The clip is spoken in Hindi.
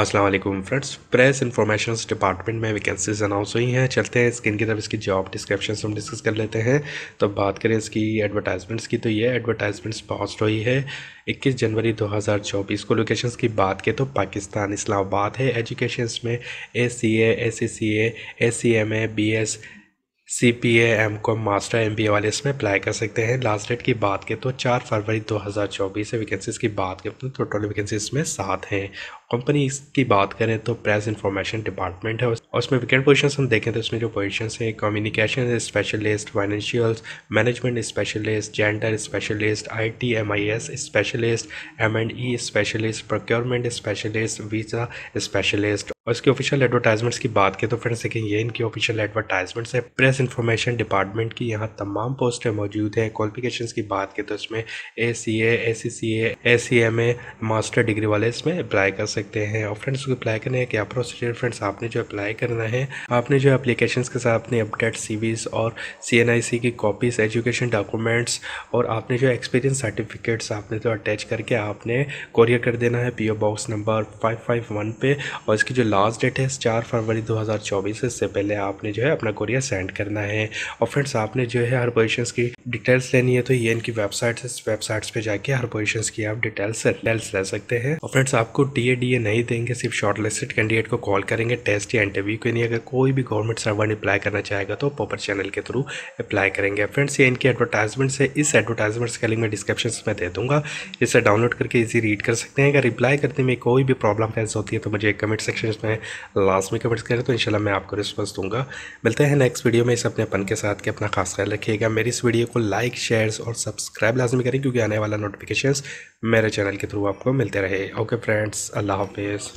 Aslam friends press information department में वैकेंसीज अनाउंस हुई हैं चलते हैं स्किन की तरफ इसकी जॉब डिस्क्रिप्शन हम डिस्कस कर लेते हैं तो बात करें इसकी एडवर्टाइजमेंट्स की तो ये एडवर्टाइजमेंट्स पॉस्ट हुई है 21 जनवरी 2024 को लोकेशंस की बात करें तो पाकिस्तान इस्लामाबाद है एजुकेशन में A C A S C C A S C M A B S C P M com master M B A वाले इसमें अप्लाई कर सकते हैं लास्ट डेट की बात करें तो चार फरवरी 2024 से वैकेंसीज की बात करें तो टोटल वैकेंसी में सात हैं कंपनी की बात करें तो प्रेस इंफॉर्मेशन डिपार्टमेंट है और उसमें विकेट पोजिशन हम देखें तो उसमें जो पोजिशन है communication specialist financials management specialist gender specialist I T M I S specialist M and E specialist procurement specialist visa specialist और इसकी ऑफिशियल एडवर्टाइजमेंट्स की बात करें तो फ्रेंड्स देखें ये इनकी ऑफिशियल एडवर्टाइजमेंट्स है प्रेस इंफॉर्मेशन डिपार्टमेंट की यहाँ तमाम पोस्टें मौजूद हैं क्वालिफिकेशन की बात करें तो इसमें A C A A C C A C M A master degree वाले इसमें अप्लाई कर सकते सकते हैं और फ्रेंड्स उसको अप्लाई करने का क्या प्रोसीजर फ्रेंड्स आपने जो अप्लाई करना है आपने जो एप्लीकेशन के साथ अपने अपडेट सी और सी की कॉपीज़ एजुकेशन डॉक्यूमेंट्स और आपने जो एक्सपीरियंस सर्टिफिकेट्स आपने तो अटैच करके आपने कॉरियर कर देना है पीओ बॉक्स नंबर 551 पे और इसकी जो लास्ट डेट है चार फरवरी 2024 इससे पहले आपने जो है अपना कॉरियर सेंड करना है और फ्रेंड्स आपने जो है हर पोजिशन की डिटेल्स लेनी है तो ये इनकी वेबसाइट वेबसाइट्स पे जाके हर पोजिशन की आप डिटेल्स डिटेल्स ले सकते हैं और फ्रेंड्स आपको टी ये नहीं देंगे सिर्फ शॉर्टलिस्टेड कैंडिडेट को कॉल करेंगे टेस्ट या इंटरव्यू के लिए अगर कोई भी गवर्नमेंट सर्वेंट अप्लाई करना चाहेगा तो प्रॉपर चैनल के थ्रू अप्लाई करेंगे फ्रेंड्स ये इनकी एडवर्टाइजमेंट से इस एडवर्टाइजमेंट्स का लिंक मैं डिस्क्रिप्शन में दे दूँगा इसे डाउनलोड करके इजी रीड कर सकते हैं अगर रिप्लाई करने में कोई भी प्रॉब्लम फेस होती है तो मुझे कमेंट सेक्शन में लास्ट में कमेंट्स करें तो इन मैं आपको रिस्पॉन्स दूंगा मिलते हैं नेक्स्ट वीडियो में इस अपने अपन के साथ के अपना खास ख्याल रखिएगा मेरी इस वीडियो को लाइक शेयर और सब्सक्राइब लाजमी करें क्योंकि आने वाला नोटिफिकेशन मेरे चैनल के थ्रू आपको मिलते रहे ओके फ्रेंड्स अल्लाह हाफिज़